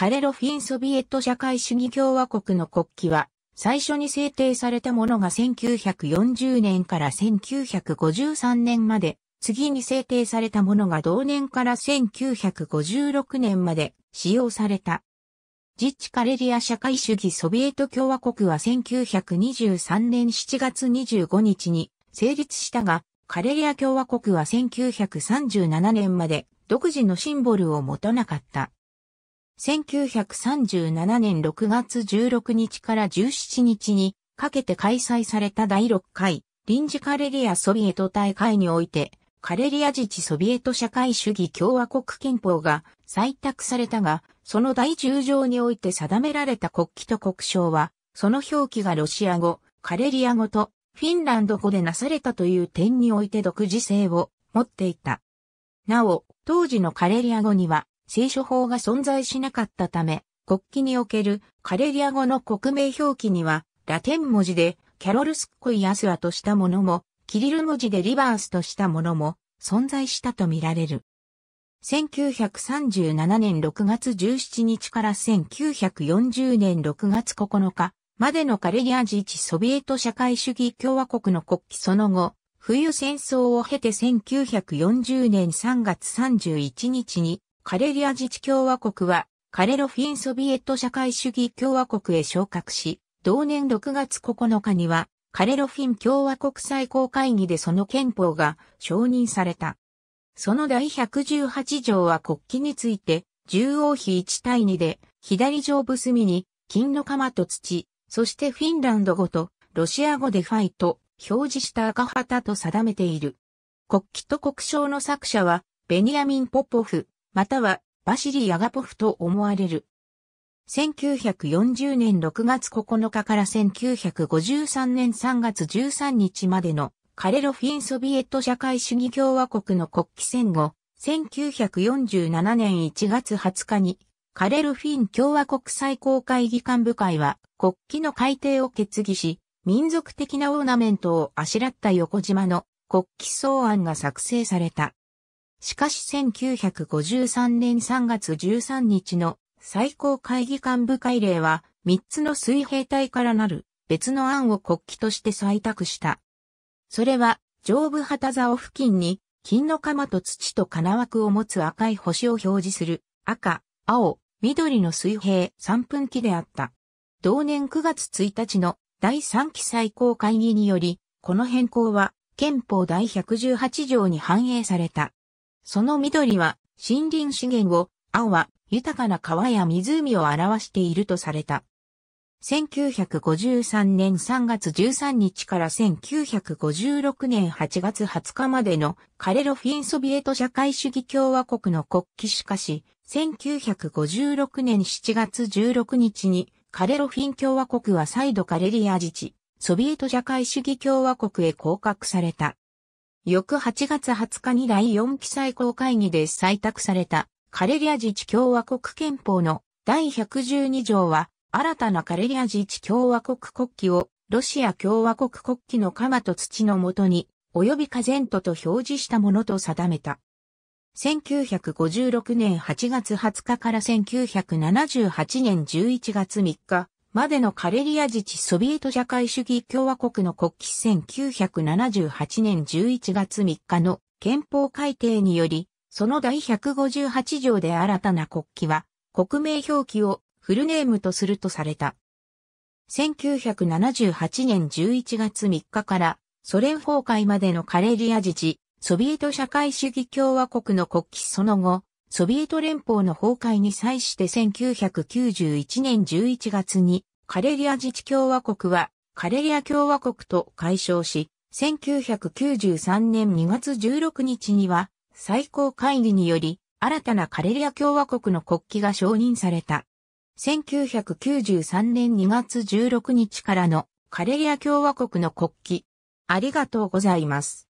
カレロフィンソビエト社会主義共和国の国旗は、最初に制定されたものが1940年から1953年まで、次に制定されたものが同年から1956年まで使用された。自治カレリア社会主義ソビエト共和国は1923年7月25日に成立したが、カレリア共和国は1937年まで独自のシンボルを持たなかった。1937年6月16日から17日にかけて開催された第6回臨時カレリアソビエト大会において、カレリア自治ソビエト社会主義共和国憲法が採択されたが、その第10条において定められた国旗と国章は、その表記がロシア語、カレリア語とフィンランド語でなされたという点において独自性を持っていた。なお、当時のカレリア語には、聖書法が存在しなかったため、国旗におけるカレリア語の国名表記には、ラテン文字でキャロルスッコイアスアとしたものも、キリル文字でリバースとしたものも存在したとみられる。1937年6月17日から1940年6月9日までのカレリア自治ソビエト社会主義共和国の国旗その後、冬戦争を経て1940年3月31日にカレリア自治共和国は、カレロフィンソビエト社会主義共和国へ昇格し、同年6月9日には、カレロフィン共和国最高会議でその憲法が承認された。その第118条は国旗について、縦横比1対2で、左上部隅に、金の鎌と土、そしてフィンランド語と、ロシア語でファイト、表示した赤旗と定めている。国旗と国章の作者は、ベニヤミン・ポポフ、またはバシリ・ヤガポフと思われる。1940年6月9日から1953年3月13日までのカレロフィンソビエット社会主義共和国の国旗戦後、1947年1月20日にカレロフィン共和国最高会議幹部会は国旗の改定を決議し、民族的なオーナメントをあしらった横島の国旗草案が作成された。しかし1953年3月13日の最高会議幹部会令は3つの水平体からなる別の案を国旗として採択した。それは上部旗竿付近に金の釜と土と金枠を持つ赤い星を表示する赤、青、緑の水平3分期であった。同年9月1日の第3期最高会議により、この変更は憲法第118条に反映された。その緑は森林資源を、青は豊かな川や湖を表しているとされた。1953年3月13日から1956年8月20日までのカレロフィンソビエト社会主義共和国の国旗しかし、1956年7月16日にカレロフィン共和国は再度カレリア自治、ソビエト社会主義共和国へ降格された。翌8月20日に第4期最高会議で採択されたカレリア自治共和国憲法の第112条は新たなカレリア自治共和国国旗をロシア共和国国旗の鎌と土のもとに及びカゼントと表示したものと定めた。1956年8月20日から1978年11月3日までのカレリア自治ソビエト社会主義共和国の国旗1978年11月3日の憲法改定により、その第158条で新たな国旗は、国名表記をフルネームとするとされた。1978年11月3日からソ連崩壊までのカレリア自治、ソビエト社会主義共和国の国旗その後、ソビエト連邦の崩壊に際して1991年11月にカレリア自治共和国はカレリア共和国と解消し、1993年2月16日には最高会議により新たなカレリア共和国の国旗が承認された。1993年2月16日からのカレリア共和国の国旗。ありがとうございます。